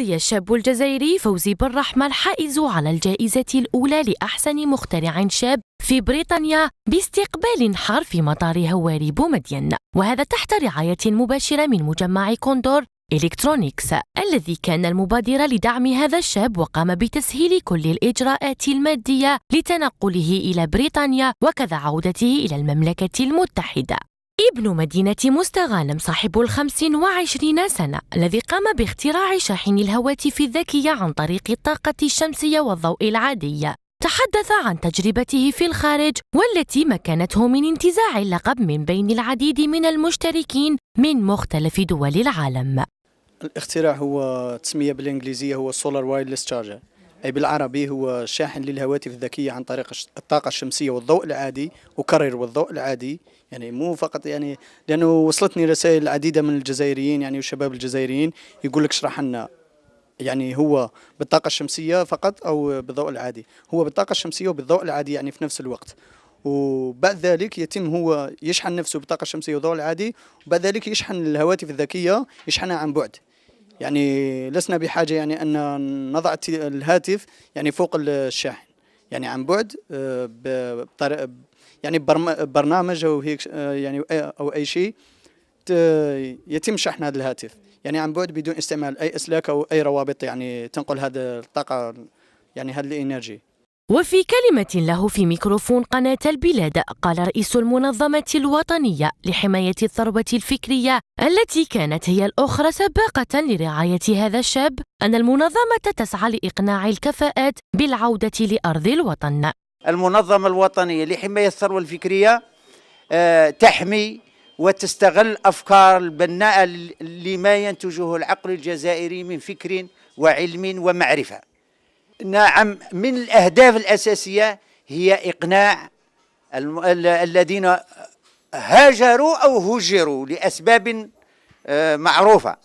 حظي الشاب الجزائري فوزي بن رحمة الحائز على الجائزة الأولى لأحسن مخترع شاب في بريطانيا باستقبال حار في مطار هواري بومدين وهذا تحت رعاية مباشرة من مجمع كوندور إلكترونيكس الذي كان المبادر لدعم هذا الشاب وقام بتسهيل كل الإجراءات المادية لتنقله إلى بريطانيا وكذا عودته إلى المملكة المتحدة ابن مدينة مستغانم صاحب الخمسين وعشرين سنة الذي قام باختراع شاحن الهواتف الذكية عن طريق الطاقة الشمسية والضوء العادي تحدث عن تجربته في الخارج والتي مكنته من انتزاع اللقب من بين العديد من المشتركين من مختلف دول العالم الاختراع هو تسمية بالإنجليزية هو سولار وايرلس تشارجر أي بالعربي هو شاحن للهواتف الذكية عن طريق الطاقة الشمسية والضوء العادي أكرر والضوء العادي يعني مو فقط يعني لأنه وصلتني رسائل عديدة من الجزائريين يعني والشباب الجزائريين يقول لك اشرح لنا يعني هو بالطاقة الشمسية فقط أو بالضوء العادي هو بالطاقة الشمسية وبالضوء العادي يعني في نفس الوقت وبعد ذلك يتم هو يشحن نفسه بالطاقة الشمسية والضوء العادي وبعد ذلك يشحن الهواتف الذكية يشحنها عن بعد يعني لسنا بحاجة يعني أن نضع الهاتف يعني فوق الشاحن يعني عن بعد آه، بطريقة يعني برنامج أو هيك آه، يعني أو أي شيء يتم شحن هذا الهاتف يعني عن بعد بدون استعمال أي أسلاك أو أي روابط يعني تنقل هذا الطاقة يعني هذه الإنرجي وفي كلمة له في ميكروفون قناة البلاد قال رئيس المنظمة الوطنية لحماية الثروة الفكرية التي كانت هي الأخرى سباقة لرعاية هذا الشاب أن المنظمة تسعى لإقناع الكفاءات بالعودة لأرض الوطن المنظمة الوطنية لحماية الثروة الفكرية آه، تحمي وتستغل الأفكار البناءة لما ينتجه العقل الجزائري من فكر وعلم ومعرفة نعم من الأهداف الأساسية هي إقناع الذين هاجروا أو هجروا لأسباب آه، معروفة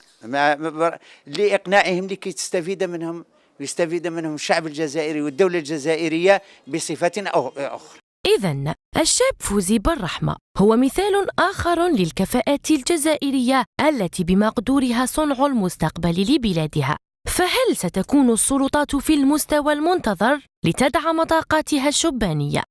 لإقناعهم لكي تستفيد منهم يستفيد منهم الشعب الجزائري والدولة الجزائرية بصفة أو أخرى إذا الشاب فوزي بالرحمة هو مثال آخر للكفاءات الجزائرية التي بمقدورها صنع المستقبل لبلادها فهل ستكون السلطات في المستوى المنتظر لتدعم طاقاتها الشبانية